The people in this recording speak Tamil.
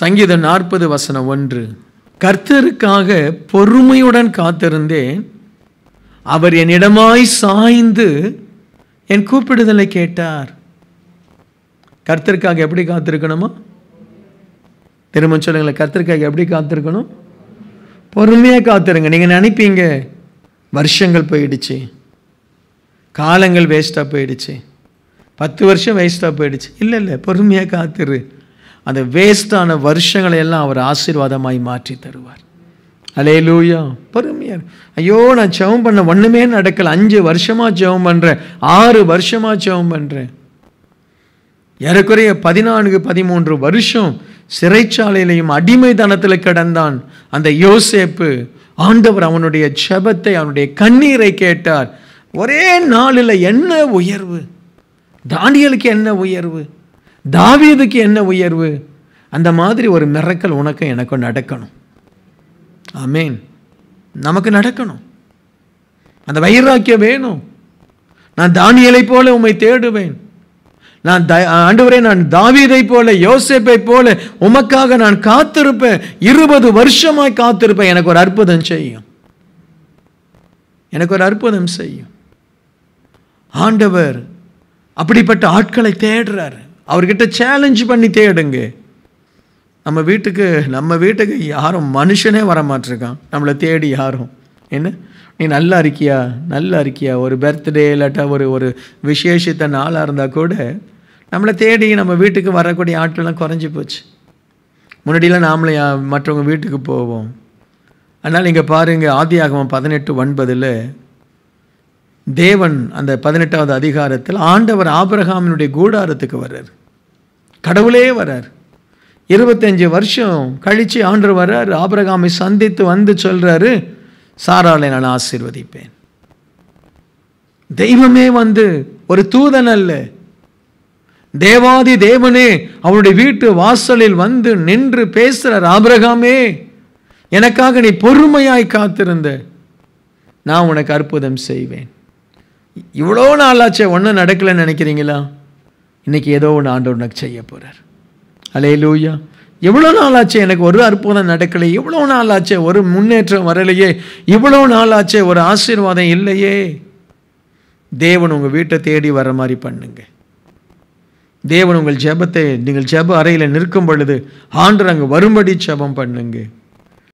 சங்கீத நாற்பது வசனம் ஒன்று கர்த்தருக்காக பொறுமையுடன் காத்திருந்தேன் அவர் என்னிடமாய் சாய்ந்து என் கூப்பிடுதலை கேட்டார் கர்த்தருக்காக எப்படி காத்திருக்கணுமா திரும்ப சொல்லுங்களேன் கர்த்தருக்காக எப்படி காத்திருக்கணும் பொறுமையாக காத்துருங்க நீங்கள் நினைப்பீங்க வருஷங்கள் போயிடுச்சு காலங்கள் வேஸ்ட்டாக போயிடுச்சு பத்து வருஷம் வேஸ்ட்டாக போயிடுச்சு இல்லை இல்லை பொறுமையாக காத்துரு அந்த வேஸ்டான வருஷங்களை எல்லாம் அவர் ஆசீர்வாதமாய் மாற்றி தருவார் அலே லூயா பொறுமையா ஐயோ நான் ஜெபம் பண்ண ஒன்றுமே நடக்கலை அஞ்சு வருஷமாக ஜெபம் பண்ணுறேன் ஆறு வருஷமாக ஜெபம் பண்ணுறேன் ஏறக்குறைய பதினான்கு பதிமூன்று வருஷம் சிறைச்சாலையிலையும் அடிமைத்தனத்தில் கிடந்தான் அந்த யோசேப்பு ஆண்டவர் அவனுடைய செபத்தை அவனுடைய கண்ணீரை கேட்டார் ஒரே நாளில் என்ன உயர்வு தானியலுக்கு என்ன உயர்வு தாவியதுக்கு என்ன உயர்வு அந்த மாதிரி ஒரு மிரக்கல் உனக்கும் எனக்கும் நடக்கணும் ஆமேன் நமக்கு நடக்கணும் அந்த வைராக்கியம் வேணும் நான் தானியலை போல உம்மை தேடுவேன் நான் ஆண்டவரே நான் தாவீதை போல யோசேப்பை போல உமக்காக நான் காத்திருப்பேன் இருபது வருஷமாய் காத்திருப்பேன் எனக்கு ஒரு அற்புதம் செய்யும் எனக்கு ஒரு அற்புதம் செய்யும் ஆண்டவர் அப்படிப்பட்ட ஆட்களை தேடுறாரு அவர்கிட்ட சேலஞ்ச் பண்ணி தேடுங்க நம்ம வீட்டுக்கு நம்ம வீட்டுக்கு யாரும் மனுஷனே வரமாட்டிருக்கான் நம்மளை தேடி யாரும் என்ன நீ நல்லா இருக்கியா நல்லா இருக்கியா ஒரு பர்த்டே இல்லாட்டா ஒரு ஒரு விசேஷித்த நாளாக இருந்தால் கூட நம்மளை தேடி நம்ம வீட்டுக்கு வரக்கூடிய ஆட்கள்லாம் குறைஞ்சி போச்சு முன்னாடியெலாம் நாமளே மற்றவங்க வீட்டுக்கு போவோம் அதனால் இங்கே பாருங்கள் ஆதி ஆகமம் பதினெட்டு ஒன்பதில் தேவன் அந்த பதினெட்டாவது அதிகாரத்தில் ஆண்டவர் ஆபரகாமினுடைய கூடாரத்துக்கு வர்றார் கடவுளே வர்றார் இருபத்தஞ்சி வருஷம் கழித்து ஆண்டர் வர்றார் ஆபரகாமை சந்தித்து வந்து சொல்கிறாரு சாராலை நான் ஆசீர்வதிப்பேன் தெய்வமே வந்து ஒரு தூதன் அல்ல தேவாதி தேவனே அவருடைய வீட்டு வாசலில் வந்து நின்று பேசுகிறார் ஆபிரகாமே எனக்காக நீ பொறுமையாய் காத்திருந்த நான் உனக்கு அற்புதம் செய்வேன் இவ்வளோ நாளாச்சே ஒன்றும் நடக்கலைன்னு நினைக்கிறீங்களா இன்றைக்கி ஏதோ ஒன்று ஆண்டு உனக்கு செய்ய போகிறார் அலே லூயா எவ்வளோ நாளாச்சே எனக்கு ஒரு அற்புதம் நடக்கலை இவ்வளோ நாளாச்சே ஒரு முன்னேற்றம் வரலையே இவ்வளோ நாளாச்சே ஒரு ஆசீர்வாதம் இல்லையே தேவன் உங்கள் வீட்டை தேடி வர மாதிரி பண்ணுங்கள் தேவன் உங்கள் ஜெபத்தை நீங்கள் ஜெப அறையில் நிற்கும் பொழுது ஆண்டு அங்கே வரும்படி ஜெபம் பண்ணுங்க